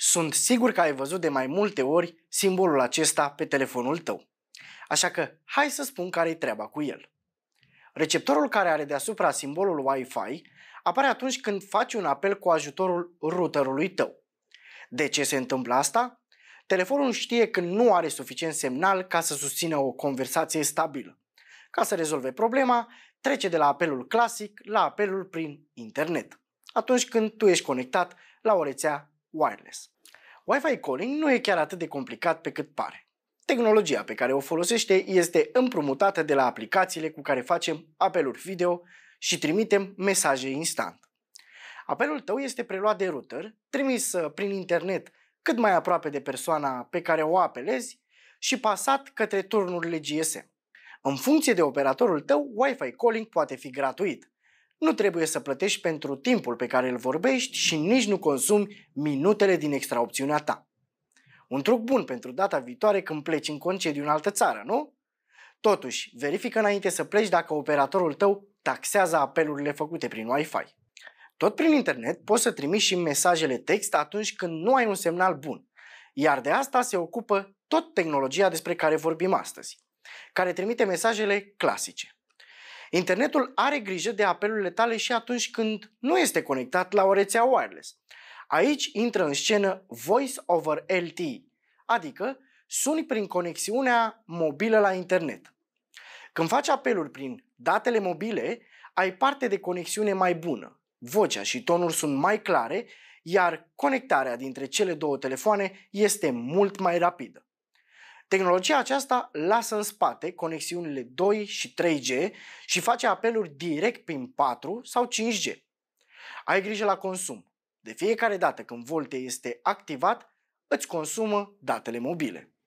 Sunt sigur că ai văzut de mai multe ori simbolul acesta pe telefonul tău. Așa că hai să spun care-i treaba cu el. Receptorul care are deasupra simbolul Wi-Fi apare atunci când faci un apel cu ajutorul routerului tău. De ce se întâmplă asta? Telefonul știe că nu are suficient semnal ca să susțină o conversație stabilă. Ca să rezolve problema, trece de la apelul clasic la apelul prin internet, atunci când tu ești conectat la o rețea wireless. Wi-Fi calling nu e chiar atât de complicat pe cât pare. Tehnologia pe care o folosește este împrumutată de la aplicațiile cu care facem apeluri video și trimitem mesaje instant. Apelul tău este preluat de router, trimis uh, prin internet cât mai aproape de persoana pe care o apelezi și pasat către turnurile GSM. În funcție de operatorul tău, Wi-Fi calling poate fi gratuit, nu trebuie să plătești pentru timpul pe care îl vorbești și nici nu consumi minutele din extraopțiunea ta. Un truc bun pentru data viitoare când pleci în concediu în altă țară, nu? Totuși, verifică înainte să pleci dacă operatorul tău taxează apelurile făcute prin Wi-Fi. Tot prin internet poți să trimiți și mesajele text atunci când nu ai un semnal bun, iar de asta se ocupă tot tehnologia despre care vorbim astăzi, care trimite mesajele clasice. Internetul are grijă de apelurile tale și atunci când nu este conectat la o rețea wireless. Aici intră în scenă Voice over LTE, adică suni prin conexiunea mobilă la internet. Când faci apeluri prin datele mobile, ai parte de conexiune mai bună. Vocea și tonul sunt mai clare, iar conectarea dintre cele două telefoane este mult mai rapidă. Tehnologia aceasta lasă în spate conexiunile 2 și 3G și face apeluri direct prin 4 sau 5G. Ai grijă la consum. De fiecare dată când Volte este activat, îți consumă datele mobile.